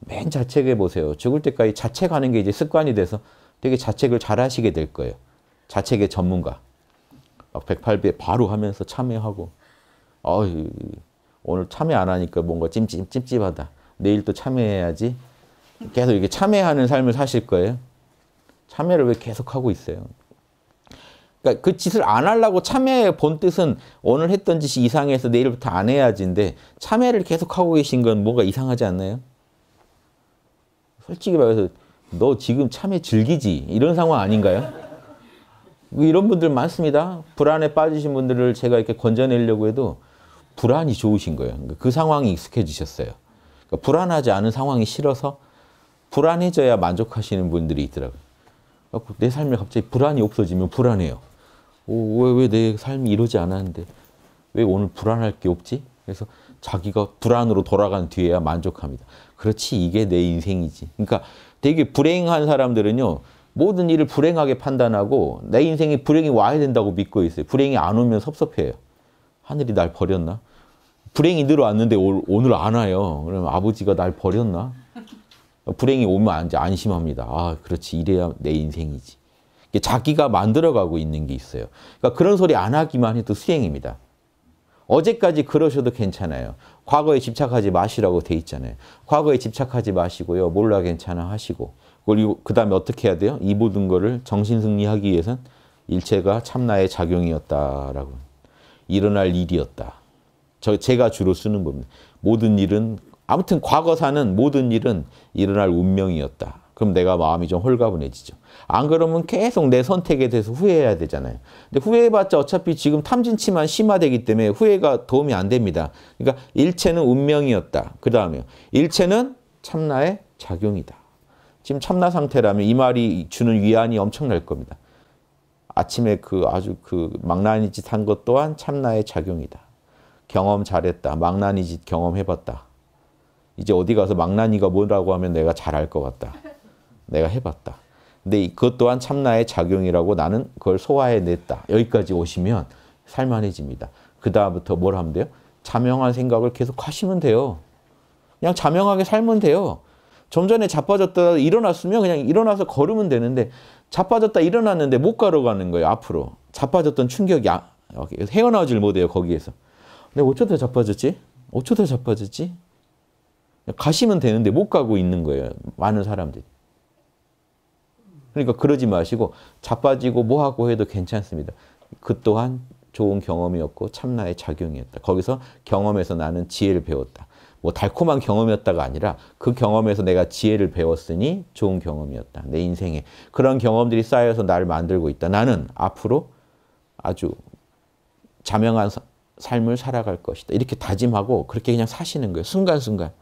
맨 자책해 보세요. 죽을 때까지 자책하는 게 이제 습관이 돼서 되게 자책을 잘 하시게 될 거예요. 자책의 전문가. 막 108배 바로 하면서 참여하고 어이 오늘 참여 안 하니까 뭔가 찜찜 찜찜하다. 내일 또 참여해야지. 계속 이렇게 참여하는 삶을 사실 거예요. 참여를 왜 계속 하고 있어요? 그러니까 그 짓을 안 하려고 참여해 본 뜻은 오늘 했던 짓이 이상해서 내일부터 안 해야지인데 참여를 계속 하고 계신 건 뭔가 이상하지 않나요? 솔직히 말해서 너 지금 참에 즐기지 이런 상황 아닌가요? 뭐 이런 분들 많습니다. 불안에 빠지신 분들을 제가 이렇게 건져내려고 해도 불안이 좋으신 거예요. 그러니까 그 상황이 익숙해지셨어요. 그러니까 불안하지 않은 상황이 싫어서 불안해져야 만족하시는 분들이 있더라고요. 내 삶에 갑자기 불안이 없어지면 불안해요. 왜내 왜 삶이 이러지 않았는데 왜 오늘 불안할 게 없지? 그래서 자기가 불안으로 돌아간 뒤에야 만족합니다. 그렇지 이게 내 인생이지. 그러니까 되게 불행한 사람들은요. 모든 일을 불행하게 판단하고 내 인생에 불행이 와야 된다고 믿고 있어요. 불행이 안 오면 섭섭해요. 하늘이 날 버렸나? 불행이 늘 왔는데 오늘 안 와요. 그럼 아버지가 날 버렸나? 불행이 오면 안심합니다. 아, 그렇지. 이래야 내 인생이지. 자기가 만들어가고 있는 게 있어요. 그러니까 그런 소리 안 하기만 해도 수행입니다. 어제까지 그러셔도 괜찮아요. 과거에 집착하지 마시라고 돼 있잖아요. 과거에 집착하지 마시고요. 몰라 괜찮아 하시고 그리고 그 다음에 어떻게 해야 돼요? 이 모든 거를 정신승리하기 위해선 일체가 참나의 작용이었다라고 일어날 일이었다. 저 제가 주로 쓰는 겁니다. 모든 일은 아무튼 과거사는 모든 일은 일어날 운명이었다. 그럼 내가 마음이 좀 홀가분해지죠. 안 그러면 계속 내 선택에 대해서 후회해야 되잖아요. 근데 후회해봤자 어차피 지금 탐진치만 심화되기 때문에 후회가 도움이 안 됩니다. 그러니까 일체는 운명이었다. 그다음에 일체는 참나의 작용이다. 지금 참나 상태라면 이 말이 주는 위안이 엄청날 겁니다. 아침에 그 아주 그 망나니 짓 한 것 또한 참나의 작용이다. 경험 잘했다. 망나니 짓 경험해봤다. 이제 어디 가서 망나니가 뭐라고 하면 내가 잘할 것 같다. 내가 해봤다. 근데 그것 또한 참나의 작용이라고 나는 그걸 소화해냈다. 여기까지 오시면 살만해집니다. 그 다음부터 뭘 하면 돼요? 자명한 생각을 계속 하시면 돼요. 그냥 자명하게 살면 돼요. 좀 전에 자빠졌다 일어났으면 그냥 일어나서 걸으면 되는데 자빠졌다 일어났는데 못 걸어가는 거예요. 앞으로. 자빠졌던 충격이 아, 헤어나오질 못해요. 거기에서. 내가 어쩌다 자빠졌지? 어쩌다 자빠졌지? 가시면 되는데 못 가고 있는 거예요. 많은 사람들이. 그러니까 그러지 마시고 자빠지고 뭐하고 해도 괜찮습니다. 그 또한 좋은 경험이었고 참나의 작용이었다. 거기서 경험에서 나는 지혜를 배웠다. 뭐 달콤한 경험이었다가 아니라 그 경험에서 내가 지혜를 배웠으니 좋은 경험이었다. 내 인생에 그런 경험들이 쌓여서 나를 만들고 있다. 나는 앞으로 아주 자명한 삶을 살아갈 것이다. 이렇게 다짐하고 그렇게 그냥 사시는 거예요. 순간순간.